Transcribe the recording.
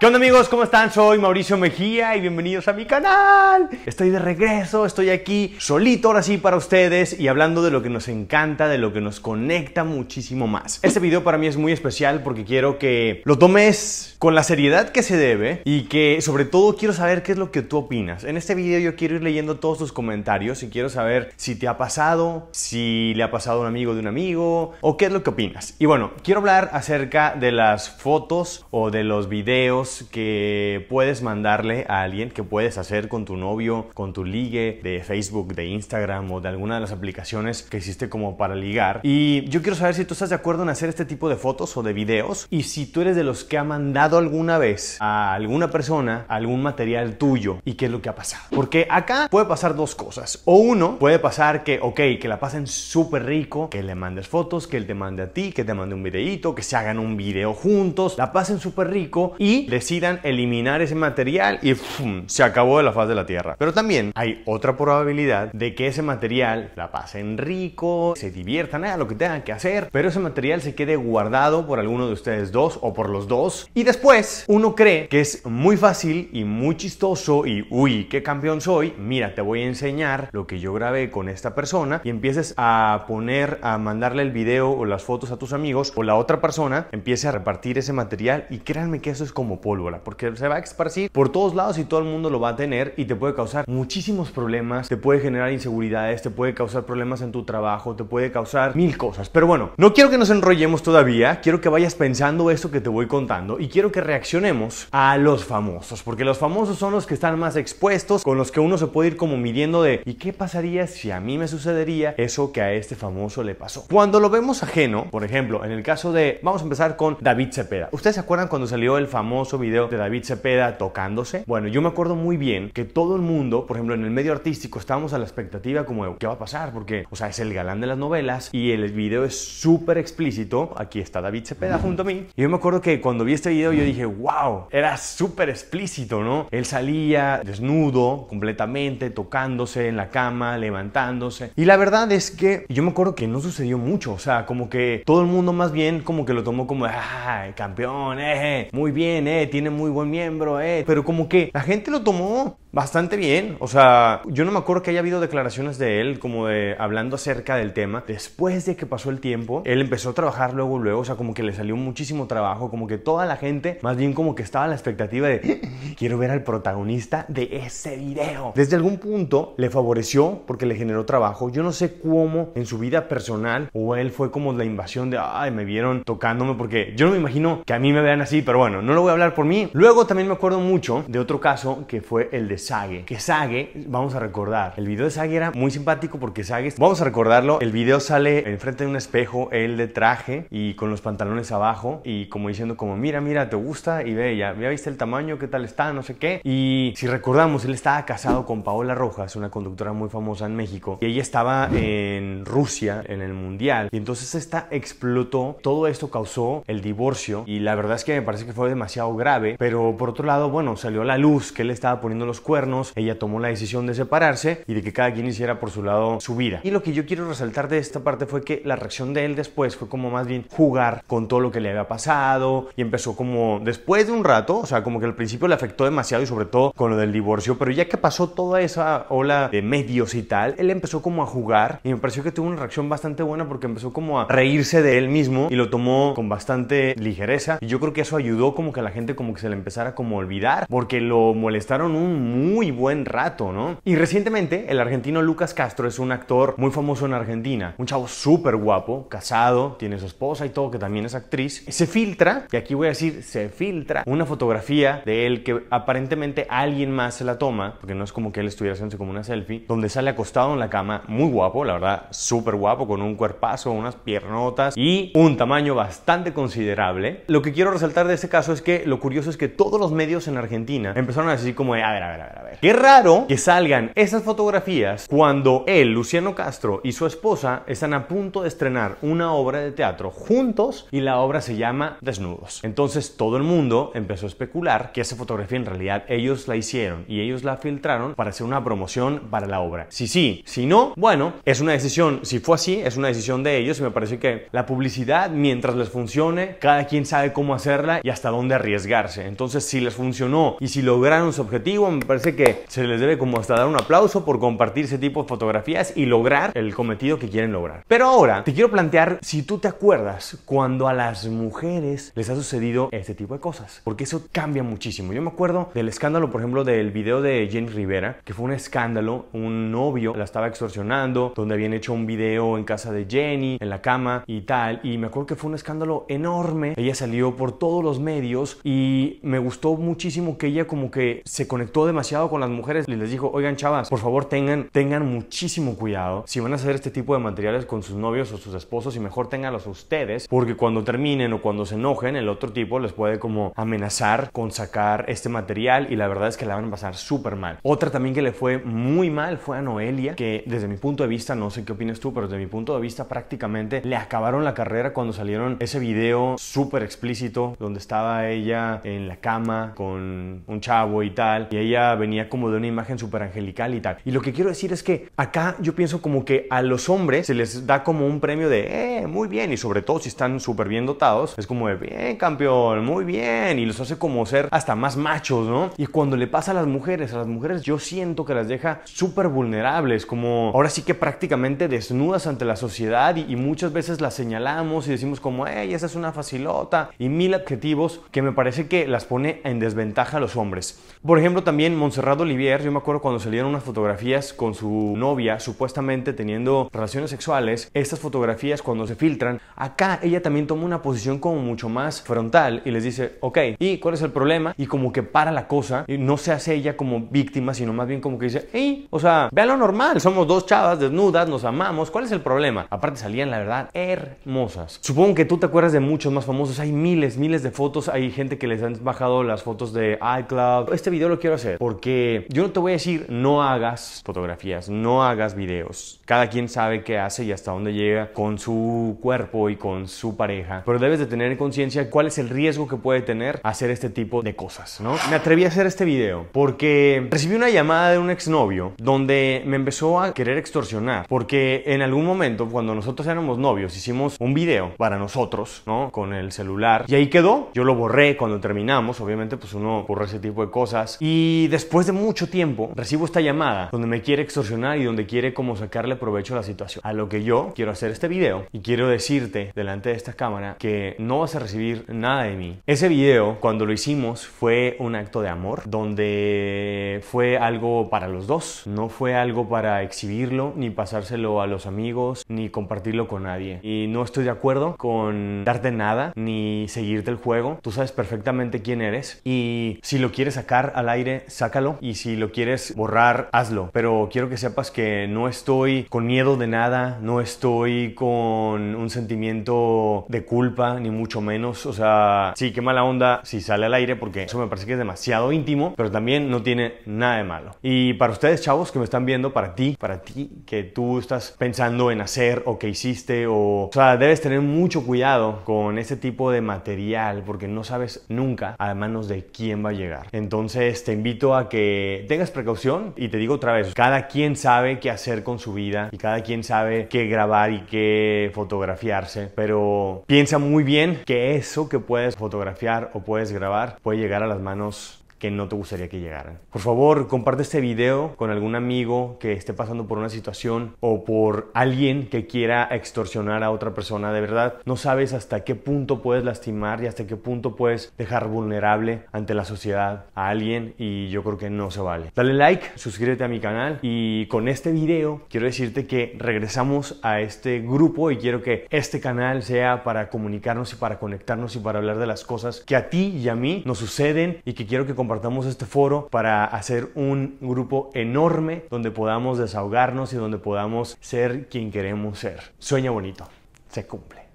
¿Qué onda amigos? ¿Cómo están? Soy Mauricio Mejía y bienvenidos a mi canal. Estoy de regreso, estoy aquí solito ahora sí para ustedes y hablando de lo que nos encanta, de lo que nos conecta muchísimo más. Este video para mí es muy especial porque quiero que lo tomes con la seriedad que se debe y que sobre todo quiero saber qué es lo que tú opinas. En este video yo quiero ir leyendo todos tus comentarios y quiero saber si te ha pasado, si le ha pasado a un amigo de un amigo o qué es lo que opinas. Y bueno, quiero hablar acerca de las fotos o de los videos que puedes mandarle a alguien, que puedes hacer con tu novio, con tu ligue de Facebook, de Instagram o de alguna de las aplicaciones que existe como para ligar. Y yo quiero saber si tú estás de acuerdo en hacer este tipo de fotos o de videos y si tú eres de los que ha mandado alguna vez a alguna persona, algún material tuyo y qué es lo que ha pasado. Porque acá puede pasar dos cosas. O uno, puede pasar que, ok, que la pasen súper rico, que le mandes fotos, que él te mande a ti, que te mande un videito que se hagan un video juntos, la pasen súper rico y decidan eliminar ese material y se acabó de la faz de la Tierra. Pero también hay otra probabilidad de que ese material la pasen rico, se diviertan, a lo que tengan que hacer, pero ese material se quede guardado por alguno de ustedes dos o por los dos y después uno cree que es muy fácil y muy chistoso y, uy, qué campeón soy, mira, te voy a enseñar lo que yo grabé con esta persona y empieces a poner, a mandarle el video o las fotos a tus amigos o la otra persona empiece a repartir ese material y créanme que eso es como pólvora, porque se va a esparcir por todos lados y todo el mundo lo va a tener y te puede causar muchísimos problemas, te puede generar inseguridades, te puede causar problemas en tu trabajo, te puede causar mil cosas. Pero bueno, no quiero que nos enrollemos todavía, quiero que vayas pensando esto que te voy contando y quiero que reaccionemos a los famosos, porque los famosos son los que están más expuestos, con los que uno se puede ir como midiendo de ¿y qué pasaría si a mí me sucedería eso que a este famoso le pasó? Cuando lo vemos ajeno, por ejemplo, en el caso de, vamos a empezar con David Cepeda. ¿Ustedes se acuerdan cuando salió el famoso video de David Cepeda tocándose? Bueno, yo me acuerdo muy bien que todo el mundo, por ejemplo, en el medio artístico, estábamos a la expectativa como de, ¿qué va a pasar? Porque, o sea, es el galán de las novelas y el video es súper explícito. Aquí está David Cepeda junto a mí. Y yo me acuerdo que cuando vi este video, yo dije, wow, era súper explícito, ¿no? Él salía desnudo completamente, tocándose en la cama, levantándose. Y la verdad es que yo me acuerdo que no sucedió mucho, o sea, como que todo el mundo más bien como que lo tomó como, ah, campeón, eh, muy bien, eh, tiene muy buen miembro, eh, pero como que la gente lo tomó bastante bien. O sea, yo no me acuerdo que haya habido declaraciones de él como de hablando acerca del tema. Después de que pasó el tiempo, él empezó a trabajar luego, luego. O sea, como que le salió muchísimo trabajo, como que toda la gente más bien como que estaba la expectativa de quiero ver al protagonista de ese video. Desde algún punto le favoreció porque le generó trabajo. Yo no sé cómo en su vida personal o él fue como la invasión de, ay, me vieron tocándome porque yo no me imagino que a mí me vean así, pero bueno, no lo voy a hablar por mí. Luego también me acuerdo mucho de otro caso que fue el de Sage. Que Sage, vamos a recordar, el video de Sage era muy simpático porque Sage, vamos a recordarlo, el video sale enfrente de un espejo, él de traje y con los pantalones abajo y como diciendo como, mira, mira, te gusta y ve, ya, ya viste el tamaño, qué tal está no sé qué. Y si recordamos, él estaba casado con Paola Rojas, una conductora muy famosa en México, y ella estaba en Rusia, en el Mundial, y entonces esta explotó, todo esto causó el divorcio, y la verdad es que me parece que fue demasiado grave, pero por otro lado, bueno, salió a la luz que él estaba poniendo los cuernos, ella tomó la decisión de separarse y de que cada quien hiciera por su lado su vida. Y lo que yo quiero resaltar de esta parte fue que la reacción de él después fue como más bien jugar con todo lo que le había pasado, y empezó como después de un rato, o sea, como que al principio le afectó demasiado y sobre todo con lo del divorcio, pero ya que pasó toda esa ola de medios y tal, él empezó como a jugar y me pareció que tuvo una reacción bastante buena porque empezó como a reírse de él mismo y lo tomó con bastante ligereza y yo creo que eso ayudó como que a la gente como que se le empezara como a olvidar porque lo molestaron un muy buen rato, ¿no? Y recientemente el argentino Lucas Castro es un actor muy famoso en Argentina, un chavo súper guapo, casado, tiene su esposa y todo, que también es actriz, se filtra, y aquí voy a decir, se filtra una fotografía de él que aparentemente alguien más se la toma, porque no es como que él estuviera haciendo como una selfie, donde sale acostado en la cama, muy guapo, la verdad, súper guapo, con un cuerpazo, unas piernotas y un tamaño bastante considerable. Lo que quiero resaltar de este caso es que lo curioso es que todos los medios en Argentina empezaron a decir como, a ver, a ver, a ver, a ver. Qué raro que salgan esas fotografías cuando él, Luciano Castro, y su esposa están a punto de estrenar una obra de teatro juntos y la obra se llama Desnudos. Entonces todo el mundo empezó a especular que esa fotografía en realidad ellos la hicieron y ellos la filtraron para hacer una promoción para la obra. Si sí, si no, bueno, es una decisión, si fue así, es una decisión de ellos y me parece que la publicidad, mientras les funcione, cada quien sabe cómo hacerla y hasta dónde arriesgarse. Entonces, si les funcionó y si lograron su objetivo, me parece que se les debe como hasta dar un aplauso por compartir ese tipo de fotografías y lograr el cometido que quieren lograr. Pero ahora te quiero plantear si tú te acuerdas cuando a las mujeres les ha sucedido este tipo de cosas, porque eso cambia muchísimo. Yo me acuerdo del escándalo, por ejemplo, del video de Jenny Rivera, que fue un escándalo, un novio la estaba extorsionando, donde habían hecho un video en casa de Jenny, en la cama y tal, y me acuerdo que fue un escándalo enorme, ella salió por todos los medios y me gustó muchísimo que ella como que se conectó demasiado con las mujeres y les dijo, oigan chavas, por favor tengan, tengan muchísimo cuidado si van a hacer este tipo de materiales con sus novios o sus esposos y mejor tenganlos ustedes, porque cuando terminen o cuando se enojen, el otro tipo les puede como amenazar con sacar este material y la verdad es que la van a pasar súper mal. Otra también que le fue muy mal fue a Noelia, que desde mi punto de vista, no sé qué opinas tú, pero desde mi punto de vista prácticamente le acabaron la carrera cuando salieron ese video súper explícito donde estaba ella en la cama con un chavo y tal, y ella venía como de una imagen súper angelical y tal. Y lo que quiero decir es que acá yo pienso como que a los hombres se les da como un premio de, eh, muy bien, y sobre todo si están súper bien dotados, es como de, bien, campeón, muy bien, y los hace como ser hasta más más y cuando le pasa a las mujeres, a las mujeres yo siento que las deja súper vulnerables, como ahora sí que prácticamente desnudas ante la sociedad y, muchas veces las señalamos y decimos como, hey, esa es una facilota y mil adjetivos que me parece que las pone en desventaja a los hombres. Por ejemplo, también Montserrat Olivier, yo me acuerdo cuando salieron unas fotografías con su novia, supuestamente teniendo relaciones sexuales, estas fotografías cuando se filtran, acá ella también toma una posición como mucho más frontal y les dice, ok, ¿y cuál es el problema? Y como que para la cosa y no se hace ella como víctima, sino más bien como que dice, hey, o sea, vea lo normal, somos dos chavas desnudas, nos amamos, ¿cuál es el problema? Aparte salían, la verdad, hermosas. Supongo que tú te acuerdas de muchos más famosos, hay miles, miles de fotos, hay gente que les han bajado las fotos de iCloud. Este video lo quiero hacer porque yo no te voy a decir no hagas fotografías, no hagas videos. Cada quien sabe qué hace y hasta dónde llega con su cuerpo y con su pareja, pero debes de tener en conciencia cuál es el riesgo que puede tener hacer este tipo de cosas, ¿no? me atreví a hacer este video porque recibí una llamada de un exnovio donde me empezó a querer extorsionar porque en algún momento cuando nosotros éramos novios hicimos un video para nosotros, ¿no? Con el celular y ahí quedó. Yo lo borré cuando terminamos, obviamente pues uno borra ese tipo de cosas y después de mucho tiempo recibo esta llamada donde me quiere extorsionar y donde quiere como sacarle provecho a la situación. A lo que yo quiero hacer este video y quiero decirte delante de esta cámara que no vas a recibir nada de mí. Ese video cuando lo hicimos fue un un acto de amor, donde fue algo para los dos, no fue algo para exhibirlo, ni pasárselo a los amigos, ni compartirlo con nadie. Y no estoy de acuerdo con darte nada, ni seguirte el juego. Tú sabes perfectamente quién eres y si lo quieres sacar al aire, sácalo y si lo quieres borrar, hazlo. Pero quiero que sepas que no estoy con miedo de nada, no estoy con un sentimiento de culpa, ni mucho menos. O sea, sí, qué mala onda si sale al aire porque eso me parece que demasiado íntimo, pero también no tiene nada de malo. Y para ustedes, chavos, que me están viendo, para ti, para ti, que tú estás pensando en hacer o que hiciste o... O sea, debes tener mucho cuidado con este tipo de material porque no sabes nunca a manos de quién va a llegar. Entonces, te invito a que tengas precaución y te digo otra vez, cada quien sabe qué hacer con su vida y cada quien sabe qué grabar y qué fotografiarse, pero piensa muy bien que eso que puedes fotografiar o puedes grabar puede llegar a las manos else que no te gustaría que llegaran. Por favor, comparte este video con algún amigo que esté pasando por una situación o por alguien que quiera extorsionar a otra persona. De verdad, no sabes hasta qué punto puedes lastimar y hasta qué punto puedes dejar vulnerable ante la sociedad a alguien y yo creo que no se vale. Dale like, suscríbete a mi canal y con este video quiero decirte que regresamos a este grupo y quiero que este canal sea para comunicarnos y para conectarnos y para hablar de las cosas que a ti y a mí nos suceden y que quiero que compartamos este foro para hacer un grupo enorme donde podamos desahogarnos y donde podamos ser quien queremos ser. Sueña bonito, se cumple.